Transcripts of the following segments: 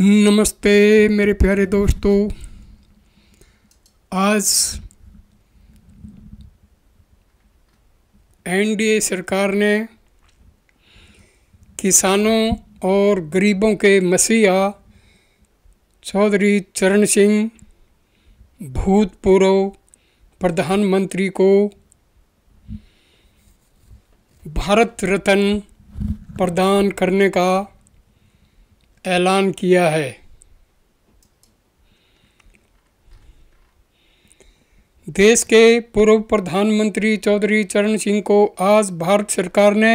नमस्ते मेरे प्यारे दोस्तों आज एनडीए सरकार ने किसानों और गरीबों के मसीहा चौधरी चरण सिंह भूतपूर्व प्रधानमंत्री को भारत रत्न प्रदान करने का ऐलान किया है देश के पूर्व प्रधानमंत्री चौधरी चरण सिंह को आज भारत सरकार ने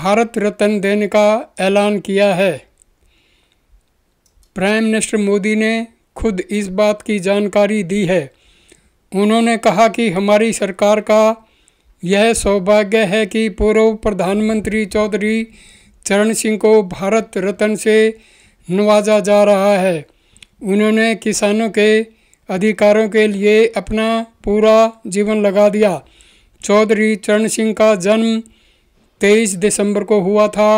भारत रत्न देने का ऐलान किया है प्राइम मिनिस्टर मोदी ने खुद इस बात की जानकारी दी है उन्होंने कहा कि हमारी सरकार का यह सौभाग्य है कि पूर्व प्रधानमंत्री चौधरी चरण सिंह को भारत रत्न से नवाजा जा रहा है उन्होंने किसानों के अधिकारों के लिए अपना पूरा जीवन लगा दिया चौधरी चरण सिंह का जन्म 23 दिसंबर को हुआ था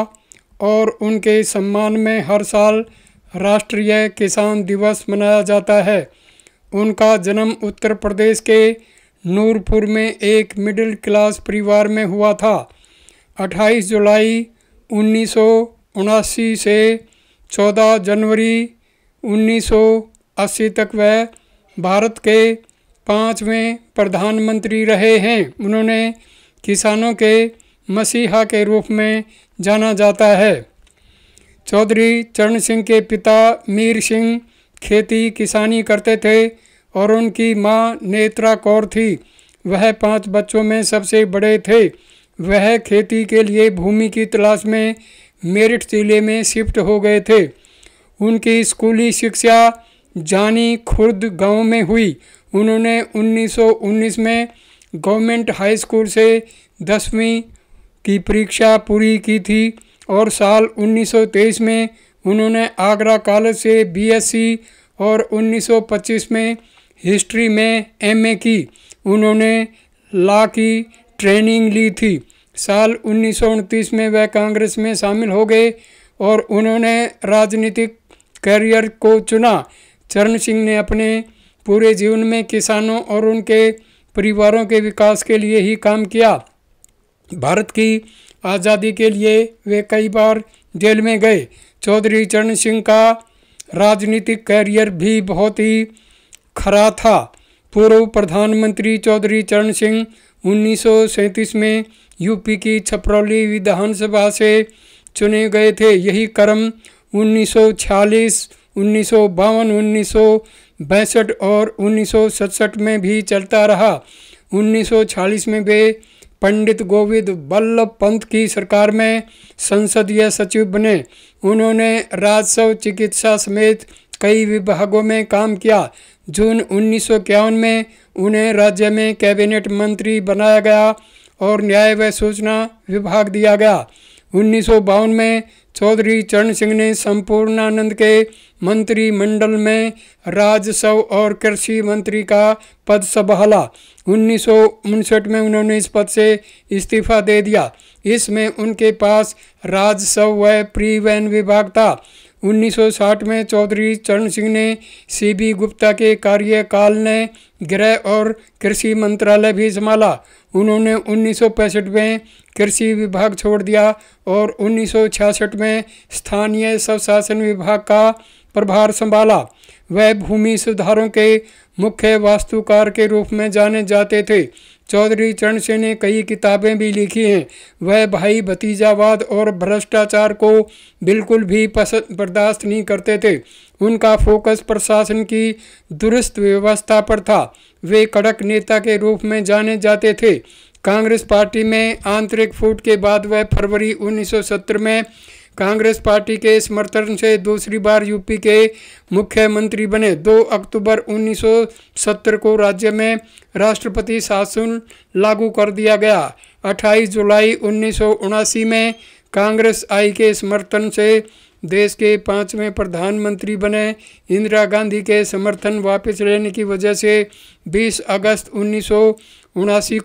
और उनके सम्मान में हर साल राष्ट्रीय किसान दिवस मनाया जाता है उनका जन्म उत्तर प्रदेश के नूरपुर में एक मिडिल क्लास परिवार में हुआ था 28 जुलाई उन्नीस से 14 जनवरी 1980 तक वह भारत के पाँचवें प्रधानमंत्री रहे हैं उन्होंने किसानों के मसीहा के रूप में जाना जाता है चौधरी चरण सिंह के पिता मीर सिंह खेती किसानी करते थे और उनकी माँ नेत्रा कौर थी वह पांच बच्चों में सबसे बड़े थे वह खेती के लिए भूमि की तलाश में मेरठ जिले में शिफ्ट हो गए थे उनकी स्कूली शिक्षा जानी खुर्द गांव में हुई उन्होंने 1919 में गवर्नमेंट हाई स्कूल से दसवीं की परीक्षा पूरी की थी और साल 1923 में उन्होंने आगरा कॉलेज से बीएससी और 1925 में हिस्ट्री में एमए की उन्होंने लॉ की ट्रेनिंग ली थी साल उन्नीस में वह कांग्रेस में शामिल हो गए और उन्होंने राजनीतिक करियर को चुना चरण सिंह ने अपने पूरे जीवन में किसानों और उनके परिवारों के विकास के लिए ही काम किया भारत की आज़ादी के लिए वे कई बार जेल में गए चौधरी चरण सिंह का राजनीतिक कैरियर भी बहुत ही खरा था पूर्व प्रधानमंत्री चौधरी चरण सिंह उन्नीस में यूपी की छपरौली विधानसभा से चुने गए थे यही क्रम 1946, उन्नीस सौ और उन्नीस में भी चलता रहा 1946 में वे पंडित गोविंद बल्लभ पंत की सरकार में संसदीय सचिव बने उन्होंने राजस्व चिकित्सा समेत कई विभागों में काम किया जून उन्नीस में उन्हें राज्य में कैबिनेट मंत्री बनाया गया और न्याय व सूचना विभाग दिया गया उन्नीस में चौधरी चरण सिंह ने संपूर्णानंद के मंत्रिमंडल में राजस्व और कृषि मंत्री का पद संभाला उन्नीस में उन्होंने इस पद से इस्तीफा दे दिया इसमें उनके पास राजस्व व परिवहन विभाग था 1960 में चौधरी चरण सिंह ने सी बी गुप्ता के कार्यकाल ने गृह और कृषि मंत्रालय भी संभाला उन्होंने उन्नीस में कृषि विभाग छोड़ दिया और 1966 में स्थानीय स्वशासन विभाग का प्रभार संभाला वह भूमि सुधारों के मुख्य वास्तुकार के रूप में जाने जाते थे चौधरी चरण सिंह ने कई किताबें भी लिखी हैं वह भाई भतीजावाद और भ्रष्टाचार को बिल्कुल भी पसंद बर्दाश्त नहीं करते थे उनका फोकस प्रशासन की दुरुस्त व्यवस्था पर था वे कड़क नेता के रूप में जाने जाते थे कांग्रेस पार्टी में आंतरिक फूट के बाद वह फरवरी 1970 में कांग्रेस पार्टी के समर्थन से दूसरी बार यूपी के मुख्यमंत्री बने 2 अक्टूबर 1970 को राज्य में राष्ट्रपति शासन लागू कर दिया गया 28 जुलाई उन्नीस में कांग्रेस आई के समर्थन से देश के पांचवें प्रधानमंत्री बने इंदिरा गांधी के समर्थन वापस लेने की वजह से 20 अगस्त उन्नीस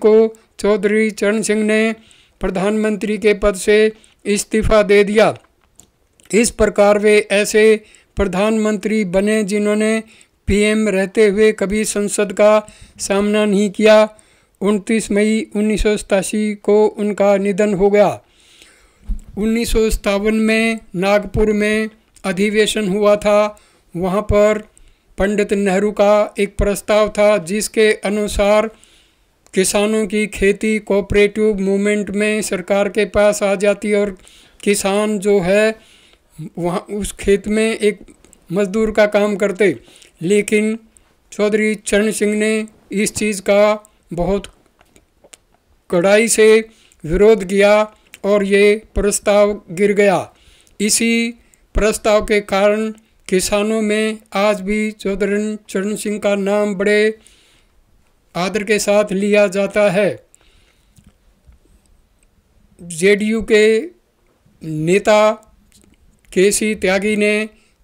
को चौधरी चरण सिंह ने प्रधानमंत्री के पद से इस्तीफा दे दिया इस प्रकार वे ऐसे प्रधानमंत्री बने जिन्होंने पीएम रहते हुए कभी संसद का सामना नहीं किया 29 मई उन्नीस को उनका निधन हो गया उन्नीस में नागपुर में अधिवेशन हुआ था वहाँ पर पंडित नेहरू का एक प्रस्ताव था जिसके अनुसार किसानों की खेती कोऑपरेटिव मूवमेंट में सरकार के पास आ जाती और किसान जो है वहाँ उस खेत में एक मजदूर का काम करते लेकिन चौधरी चरण सिंह ने इस चीज़ का बहुत कड़ाई से विरोध किया और ये प्रस्ताव गिर गया इसी प्रस्ताव के कारण किसानों में आज भी चौधरी चरण सिंह का नाम बड़े आदर के साथ लिया जाता है जेडीयू के नेता के सी त्यागी ने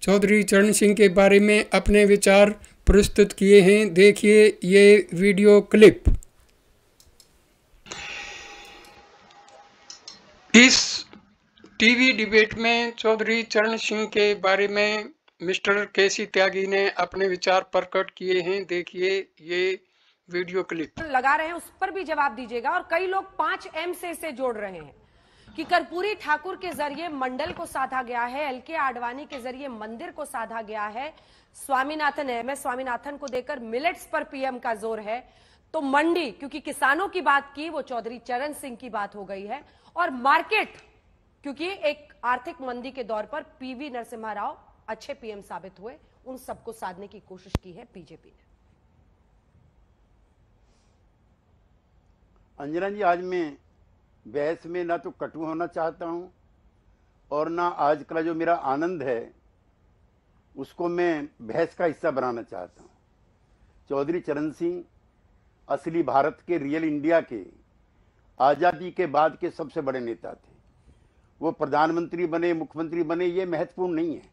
चौधरी चरण सिंह के बारे में अपने विचार प्रस्तुत किए हैं देखिए ये वीडियो क्लिप इस टीवी डिबेट में चौधरी चरण सिंह के बारे में मिस्टर केसी त्यागी ने अपने विचार प्रकट किए हैं देखिए ये वीडियो क्लिप लगा रहे हैं उस पर भी जवाब दीजिएगा और कई लोग पांच एम से इसे जोड़ रहे हैं कि कर्पूरी ठाकुर के जरिए मंडल को साधा गया है एल के आडवाणी के जरिए मंदिर को साधा गया है स्वामीनाथन एम एस स्वामीनाथन को देकर मिलेट्स पर पीएम का जोर है तो मंडी क्योंकि किसानों की बात की वो चौधरी चरण सिंह की बात हो गई है और मार्केट क्योंकि एक आर्थिक मंदी के दौर पर पीवी नरसिम्हा राव अच्छे पीएम साबित हुए उन सबको साधने की कोशिश की है बीजेपी ने अंजना जी आज मैं बहस में ना तो कटु होना चाहता हूँ और ना आज का जो मेरा आनंद है उसको मैं बहस का हिस्सा बनाना चाहता हूँ चौधरी चरण सिंह असली भारत के रियल इंडिया के आज़ादी के बाद के सबसे बड़े नेता थे वो प्रधानमंत्री बने मुख्यमंत्री बने ये महत्वपूर्ण नहीं है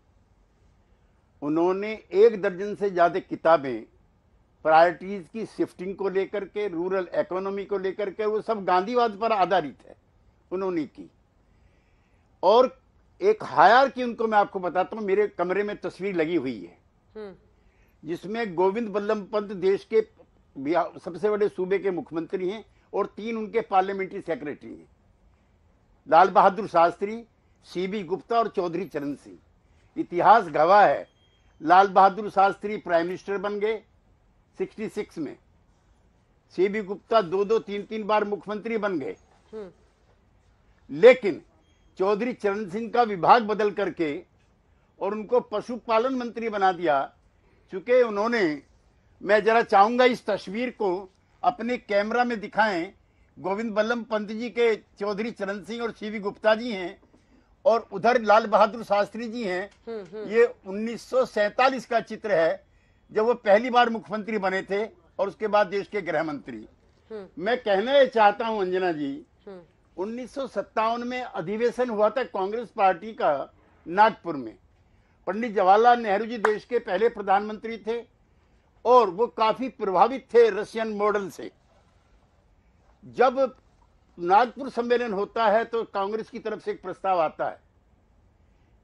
उन्होंने एक दर्जन से ज़्यादा किताबें प्रायोरिटीज की शिफ्टिंग को लेकर के रूरल इकोनॉमी को लेकर के वो सब गांधीवाद पर आधारित है उन्होंने की और एक हायर की उनको मैं आपको बताता हूँ मेरे कमरे में तस्वीर लगी हुई है हम्म। जिसमें गोविंद बल्लभ पंत देश के सबसे बड़े सूबे के मुख्यमंत्री हैं और तीन उनके पार्लियामेंट्री सेक्रेटरी हैं लाल बहादुर शास्त्री सीबी गुप्ता और चौधरी चरण सिंह इतिहास गवाह है लाल बहादुर शास्त्री प्राइम मिनिस्टर बन गए 66 में सीबी गुप्ता दो दो तीन तीन बार मुख्यमंत्री बन गए हम्म। लेकिन चौधरी चरण सिंह का विभाग बदल करके और उनको पशुपालन मंत्री बना दिया चूंकि उन्होंने मैं जरा चाहूंगा इस तस्वीर को अपने कैमरा में दिखाएं गोविंद बल्लभ पंत जी के चौधरी चरण सिंह और सीवी गुप्ता जी हैं और उधर लाल बहादुर शास्त्री जी हैं हम्म, हम्म। ये उन्नीस का चित्र है जब वो पहली बार मुख्यमंत्री बने थे और उसके बाद देश के गृह मंत्री हम्म। मैं कहना चाहता हूं अंजना जी हम्म। उन्नीस में अधिवेशन हुआ था कांग्रेस पार्टी का नागपुर में पंडित जवाहरलाल नेहरू जी देश के पहले प्रधानमंत्री थे और वो काफी प्रभावित थे रशियन मॉडल से जब नागपुर सम्मेलन होता है तो कांग्रेस की तरफ से एक प्रस्ताव आता है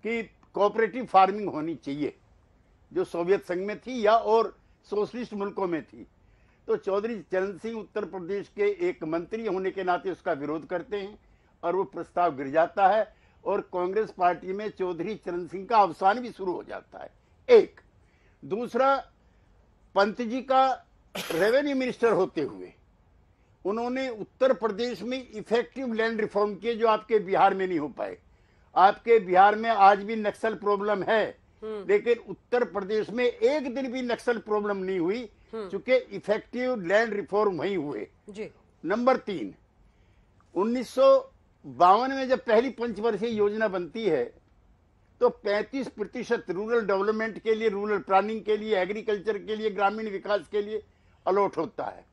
कि कोऑपरेटिव फार्मिंग होनी चाहिए जो सोवियत संघ में थी या और सोशलिस्ट मुल्कों में थी तो चौधरी चरण सिंह उत्तर प्रदेश के एक मंत्री होने के नाते उसका विरोध करते हैं और वो प्रस्ताव गिर जाता है और कांग्रेस पार्टी में चौधरी चरण सिंह का अवसान भी शुरू हो जाता है एक दूसरा पंत जी का रेवेन्यू मिनिस्टर होते हुए उन्होंने उत्तर प्रदेश में इफेक्टिव लैंड रिफॉर्म किए जो आपके बिहार में नहीं हो पाए आपके बिहार में आज भी नक्सल प्रॉब्लम है हम्म। लेकिन उत्तर प्रदेश में एक दिन भी नक्सल प्रॉब्लम नहीं हुई क्योंकि हम्म। इफेक्टिव लैंड रिफॉर्म वही हुए नंबर तीन उन्नीस बावन में जब पहली पंचवर्षीय योजना बनती है तो 35 प्रतिशत रूरल डेवलपमेंट के लिए रूरल प्लानिंग के लिए एग्रीकल्चर के लिए ग्रामीण विकास के लिए अलॉट होता है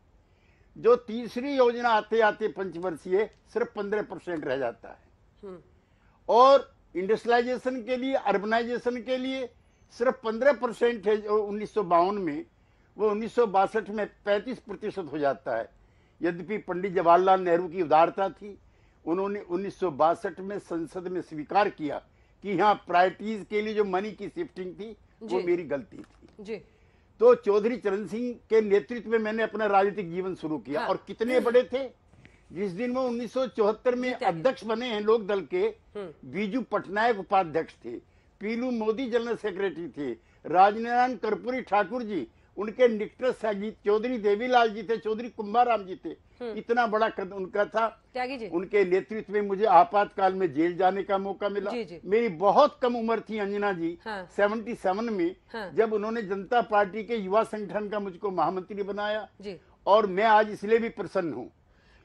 जो तीसरी योजना आते आते पंचवर्षीय सिर्फ 15 परसेंट रह जाता है हम्म। और इंडस्ट्रियलाइजेशन के लिए अर्बनाइजेशन के लिए सिर्फ 15 परसेंट है जो उन्नीस में वो उन्नीस में 35 प्रतिशत हो जाता है यद्यपि पंडित जवाहरलाल नेहरू की उदारता थी उन्होंने उन्नीस में संसद में स्वीकार किया कि यहाँ प्रायरिटीज के लिए जो मनी की शिफ्टिंग थी वो मेरी गलती थी जी तो चौधरी चरण सिंह के नेतृत्व में मैंने अपना राजनीतिक जीवन शुरू किया हाँ। और कितने बड़े थे जिस दिन वो 1974 में अध्यक्ष बने हैं लोक दल के हम्म। बीजू पटनायक उपाध्यक्ष थे पीलू मोदी जनरल सेक्रेटरी थे राजनारायण कर्पूरी ठाकुर जी उनके निकट अजीत चौधरी देवीलाल जी थे चौधरी कुंभाराम जी थे हम्म। इतना बड़ा कद उनका था उनके नेतृत्व में मुझे आपातकाल में जेल जाने का मौका मिला जी जी। मेरी बहुत कम उम्र थी अंजना जी हाँ। 77 में हाँ। जब उन्होंने जनता पार्टी के युवा संगठन का मुझको महामंत्री बनाया और मैं आज इसलिए भी प्रसन्न हूँ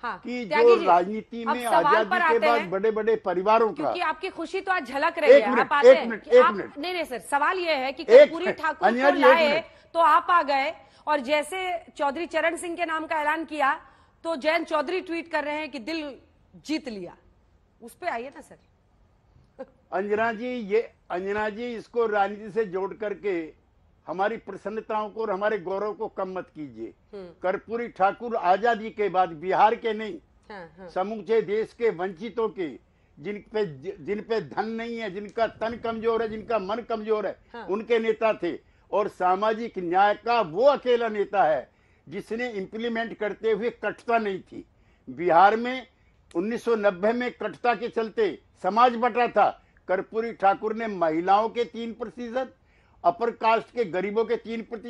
हाँ, कि जो राजनीति में आजादी के बाद बड़े बड़े परिवारों का क्योंकि आपकी खुशी तो आज झलक रही है आप एक मिनट एक मिनट नहीं नहीं सर सवाल ये है कि पूरी ठाकुर लाए तो आप आ गए और जैसे चौधरी चरण सिंह के नाम का ऐलान किया तो जयंत चौधरी ट्वीट कर रहे हैं कि दिल जीत लिया उस पर आइए ना सर अंजना जी ये अंजना जी इसको राजनीति से जोड़ करके हमारी प्रसन्नताओं को और हमारे गौरव को कम मत कीजिए हम्म। कर्पूरी ठाकुर आजादी के बाद बिहार के नहीं हाँ, हाँ। समूचे देश के वंचितों के जिन पे जिन पे धन नहीं है जिनका तन कमजोर है जिनका मन कमजोर है हाँ। उनके नेता थे और सामाजिक न्याय का वो अकेला नेता है जिसने इम्प्लीमेंट करते हुए कटता नहीं थी बिहार में 1990 में कटता के चलते समाज बटा था कर्पूरी ठाकुर ने महिलाओं के तीन प्रतिशत अपर कास्ट के गरीबों के तीन प्रतिशत